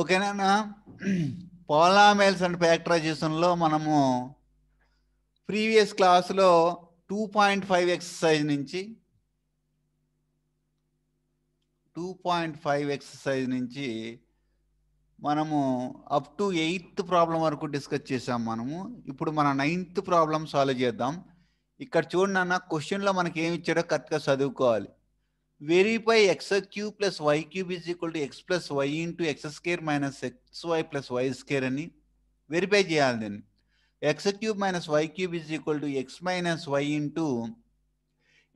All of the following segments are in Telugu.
ఓకేనా పోలామేల్స్ అండ్ ఫ్యాక్టరైజేషన్లో మనము ప్రీవియస్ క్లాస్లో టూ పాయింట్ ఫైవ్ ఎక్సర్సైజ్ నుంచి టూ పాయింట్ ఫైవ్ ఎక్సర్సైజ్ నుంచి మనము అప్ టు ఎయిత్ ప్రాబ్లం వరకు డిస్కస్ చేసాం మనము ఇప్పుడు మన నైన్త్ ప్రాబ్లం సాల్వ్ చేద్దాం ఇక్కడ చూడండి అన్న క్వశ్చన్లో మనకి ఏమి ఇచ్చాడో కరెక్ట్గా చదువుకోవాలి Q plus y cube is equal to x plus y into x x minus x y plus y square అని వెరిఫై చేయాలి దాన్ని x cube minus y cube is equal to x minus y into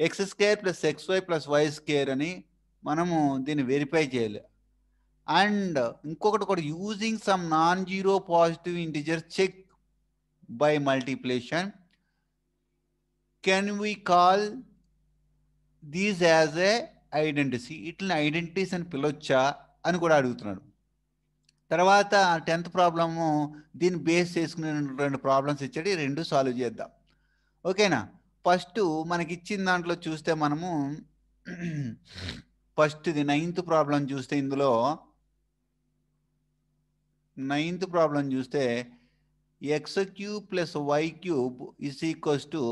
x square plus x y plus y square అని మనము దీన్ని వెరిఫై చేయాలి అండ్ ఇంకొకటి కూడా using some non zero positive integer check by multiplication can we call these as A identity వీటిని ఐడెంటిటీస్ అని పిలవచ్చా అని కూడా అడుగుతున్నాడు తర్వాత టెన్త్ ప్రాబ్లము దీన్ని బేస్ చేసుకునే రెండు ప్రాబ్లమ్స్ ఇచ్చాడు ఈ రెండు సాల్వ్ చేద్దాం ఓకేనా ఫస్ట్ మనకి ఇచ్చిన దాంట్లో చూస్తే మనము ఫస్ట్ ఇది నైన్త్ ప్రాబ్లం చూస్తే ఇందులో నైన్త్ ప్రాబ్లం చూస్తే x cube plus y cube is equals to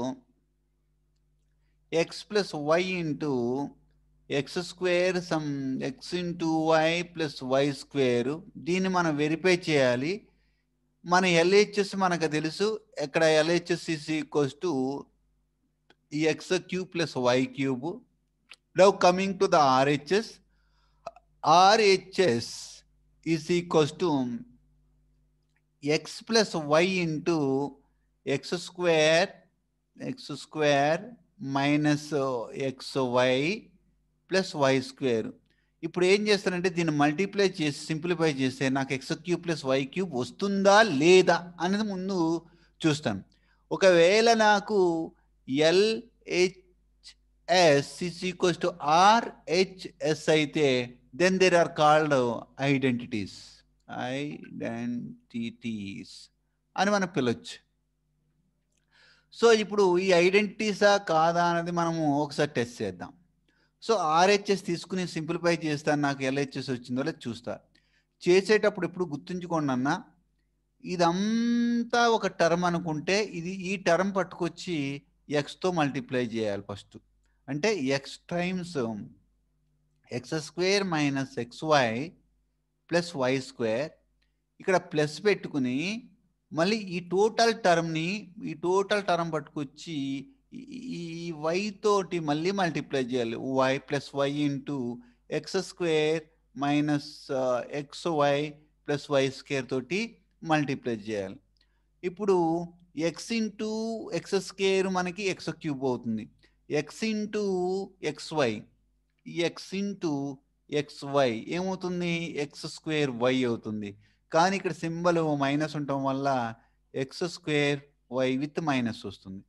x plus y into x square sum x into y plus y square దీన్ని మనం వెరిఫై చేయాలి మన ఎల్హెచ్ఎస్ మనకు తెలుసు ఇక్కడ LHS equals to x cube plus y cube now coming to the RHS RHS is equals to x plus y into x square x square minus x y plus y square ఇప్పుడు ఏం చేస్తానంటే దీన్ని మల్టిప్లై చేసి సింప్లిఫై చేస్తే నాకు x cube plus y cube వస్తుందా లేదా అనేది ముందు చూస్తాను ఒకవేళ నాకు LHS is equals to RHS అయితే then there are called identities identities అని మనం పిలవచ్చు సో ఇప్పుడు ఈ ఐడెంటిటీసా కాదా అనేది మనము ఒకసారి టెస్ట్ చేద్దాం సో ఆర్హెచ్ఎస్ తీసుకుని సింప్లిఫై చేస్తాను నాకు ఎల్హెచ్ఎస్ వచ్చిందో లేదు చూస్తా చేసేటప్పుడు ఎప్పుడు గుర్తుంచుకోండి అన్న ఇదంతా ఒక టర్మ్ అనుకుంటే ఇది ఈ టర్మ్ పట్టుకొచ్చి ఎక్స్తో మల్టిప్లై చేయాలి ఫస్ట్ అంటే x times x square minus x y plus y square ఇక్కడ ప్లస్ పెట్టుకుని మళ్ళీ ఈ టోటల్ టర్మ్ని ఈ టోటల్ టర్మ్ పట్టుకొచ్చి ఈ వై తోటి మళ్ళీ మల్టిప్లై చేయాలి y plus y into x square minus x y plus y square తోటి మల్టిప్లై చేయాలి ఇప్పుడు ఎక్స్ ఇంటూ ఎక్స్ స్క్వేర్ మనకి ఎక్స్ క్యూబ్ అవుతుంది x into x y x into x y ఏమవుతుంది ఎక్స్ స్క్వేర్ వై అవుతుంది కానీ ఇక్కడ సింబల్ మైనస్ ఉండటం వల్ల x square y with minus వస్తుంది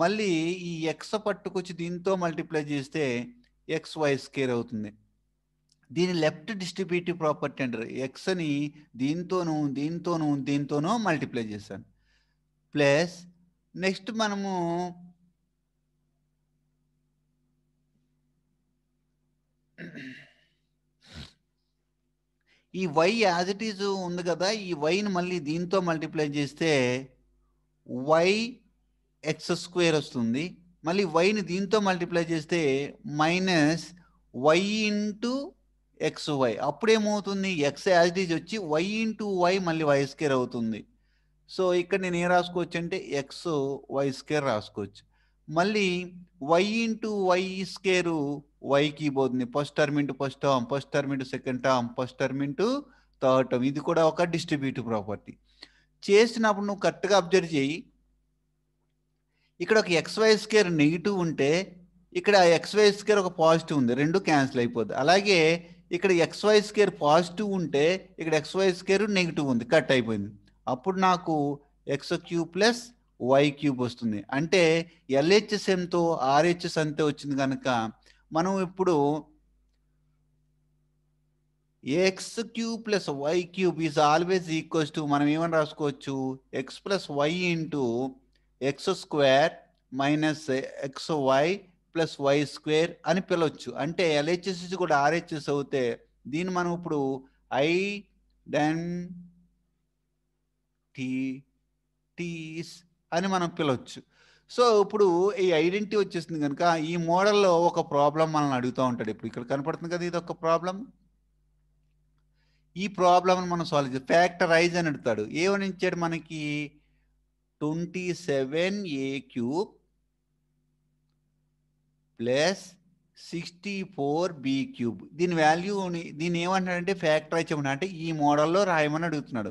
మళ్ళీ ఈ ఎక్స్ పట్టుకొచ్చి దీంతో మల్టిప్లై చేస్తే ఎక్స్ వై స్కేర్ అవుతుంది దీని లెఫ్ట్ డిస్ట్రిబ్యూటివ్ ప్రాపర్టీ అంటారు ఎక్స్ని దీంతోనూ దీంతోనూ దీంతోనూ మల్టిప్లై చేశాను ప్లస్ నెక్స్ట్ మనము ఈ వై యాజ్ ఇట్ ఈజ్ ఉంది కదా ఈ వైని మళ్ళీ దీంతో మల్టిప్లై చేస్తే వై ఎక్స్ స్క్వేర్ వస్తుంది మళ్ళీ వైని దీంతో మల్టిప్లై చేస్తే minus y into x y అప్పుడు ఏమవుతుంది ఎక్స్ యాజిటీజ్ వచ్చి వై ఇంటూ వై మళ్ళీ వై స్క్వేర్ అవుతుంది సో ఇక్కడ నేను ఏం రాసుకోవచ్చు అంటే ఎక్స్ వై స్క్వేర్ రాసుకోవచ్చు మళ్ళీ వై ఇంటూ వై స్కేరు వైకి పోతుంది first term into first term first term into second term first term into third term ఇది కూడా ఒక డిస్ట్రిబ్యూటివ్ ప్రాపర్టీ చేసినప్పుడు నువ్వు కరెక్ట్గా అబ్జర్వ్ చేయి ఇక్కడ ఒక ఎక్స్ వై స్కేర్ నెగిటివ్ ఉంటే ఇక్కడ ఎక్స్ వై స్కేర్ ఒక పాజిటివ్ ఉంది రెండు క్యాన్సిల్ అయిపోద్ది అలాగే ఇక్కడ ఎక్స్ వై స్కేర్ పాజిటివ్ ఉంటే ఇక్కడ ఎక్స్ వై స్కేర్ నెగిటివ్ ఉంది కట్ అయిపోయింది అప్పుడు నాకు x cube plus y cube వస్తుంది అంటే ఎల్హెచ్ఎస్ ఎంతో ఆర్హెచ్ఎస్ అంతే వచ్చింది కనుక మనం ఇప్పుడు x cube plus y cube is always equals to మనం ఏమని రాసుకోవచ్చు x plus y into x square minus x y plus y square అని పిలవచ్చు అంటే ఎల్హెచ్ఎస్ కూడా ఆర్హెచ్ఎస్ అవుతే దీన్ని మనం ఇప్పుడు ఐ డెన్ టీస్ అని మనం పిలవచ్చు సో ఇప్పుడు ఈ ఐడెంటిటీ వచ్చేసింది కనుక ఈ మోడల్లో ఒక ప్రాబ్లం మనల్ని అడుగుతూ ఉంటాడు ఇప్పుడు ఇక్కడ కనపడుతుంది కదా ఇది ఒక ప్రాబ్లం ఈ ప్రాబ్లంను మనం సాల్వ్ చేస్తాం ఫ్యాక్టరైజ్ అని అడుగుతాడు ఏమని ఇచ్చాడు మనకి twenty seven a cube plus sixty four b cube దీని వాల్యూని దీని ఏమంటాడంటే ఫ్యాక్టరైజ్ చేయమని అంటే ఈ మోడల్లో రాయమని అడుగుతున్నాడు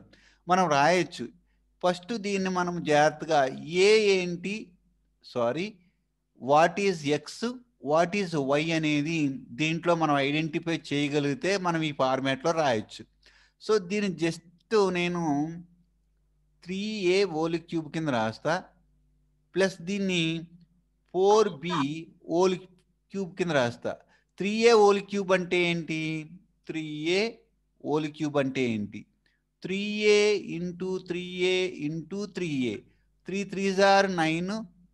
మనం రాయొచ్చు ఫస్ట్ దీన్ని మనం జాగ్రత్తగా ఏ ఏంటి sorry what is x what is y అనేది దీంట్లో మనం ఐడెంటిఫై చేయగలిగితే మనం ఈ ఫార్మాట్లో రాయొచ్చు సో దీన్ని జస్ట్ నేను త్రీ ఏ ఓలిక్ క్యూబ్ కింద రాస్తా ప్లస్ దీన్ని ఫోర్ బి ఓల్ క్యూబ్ కింద రాస్తా త్రీ ఏ ఓలిక్ క్యూబ్ అంటే ఏంటి త్రీ ఏ ఓల్ క్యూబ్ అంటే ఏంటి three a into three a into three a three three జార్ నైన్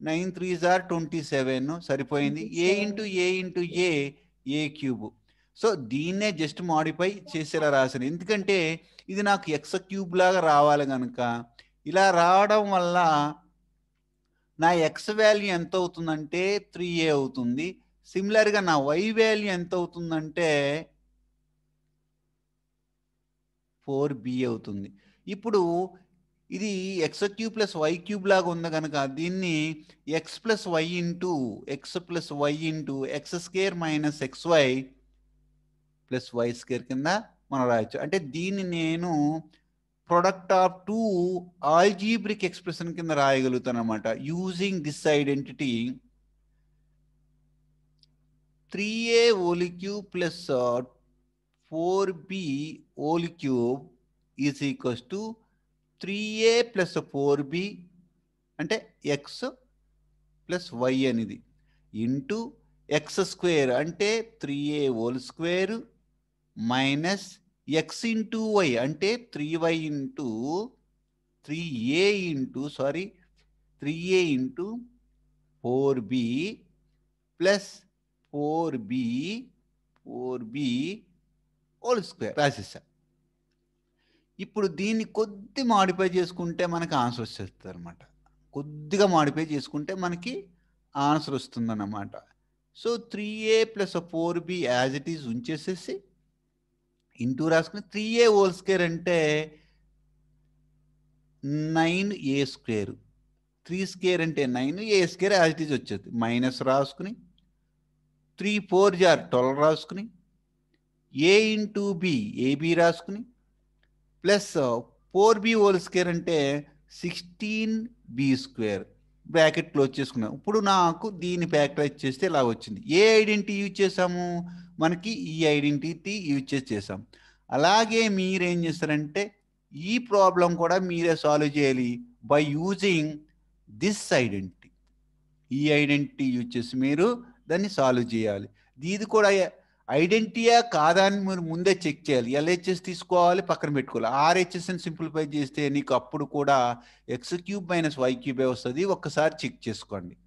నైన్ త్రీ జార్ ట్వంటీ సెవెన్ సరిపోయింది a into a into a a cube so దీన్నే జస్ట్ మాడిఫై చేసేలా రాశాను ఎందుకంటే ఇది నాకు ఎక్స్ క్యూబ్ లాగా రావాలి కనుక ఇలా రావడం వల్ల నా ఎక్స్ వాల్యూ ఎంత అవుతుందంటే త్రీ ఏ అవుతుంది సిమిలర్గా నా వై వాల్యూ ఎంత అవుతుందంటే ఫోర్ బి అవుతుంది ఇప్పుడు ఇది x cube plus y cube లాగా ఉంది కనుక దీన్ని x plus y into x plus y into x square minus x y plus y square కింద మనం రాయొచ్చు అంటే దీన్ని నేను product of two algebraic expression కింద రాయగలుగుతాను అనమాట using this identity three a whole cube plus four b whole cube is equals to three a plus four b అంటే ఎక్స్ ప్లస్ వై అనేది ఇంటూ ఎక్స్ స్క్వేర్ అంటే three a whole square minus x into y అంటే three y into three a into sorry three a into four b plus four b four b whole square రాసేసా ఇప్పుడు దీన్ని కొద్ది మాడిఫై చేసుకుంటే మనకి ఆన్సర్ వచ్చేస్తుంది అనమాట కొద్దిగా మాడిఫై చేసుకుంటే మనకి ఆన్సర్ వస్తుందన్నమాట so three a plus four b as it is ఉంచేసేసి ఇంటూ రాసుకుని త్రీ ఏ హోల్ స్క్వేర్ అంటే nine a square three square అంటే nine a square as it వచ్చేది మైనస్ రాసుకుని త్రీ ఫోర్ జార్ ట్వెల్వ్ రాసుకుని ఏ ఇంటూ బి ఏబి రాసుకుని plus four b whole square అంటే sixteen b square bracket close చేసుకున్నాం ఇప్పుడు నాకు దీన్ని ఫ్యాక్టరైజ్ చేస్తే ఇలా వచ్చింది ఏ ఐడెంటిటీ యూజ్ చేసాము మనకి ఈ ఐడెంటిటీ యూజ్ చేసాం అలాగే మీరేం చేస్తారంటే ఈ ప్రాబ్లం కూడా మీరే సాల్వ్ చేయాలి బై యూజింగ్ దిస్ ఐడెంటిటీ ఈ ఐడెంటిటీ యూజ్ చేసి మీరు దాన్ని సాల్వ్ చేయాలి ఇది కూడా ఐడెంటిటీయా కాదా అని మీరు ముందే చెక్ చేయాలి ఎల్హెచ్ఎస్ తీసుకోవాలి పక్కన పెట్టుకోవాలి ఆర్హెచ్ఎస్ని సింప్లిఫై చేస్తే నీకు అప్పుడు కూడా ఎక్స్ క్యూబ్ మైనస్ వై క్యూబే వస్తుంది ఒక్కసారి చెక్ చేసుకోండి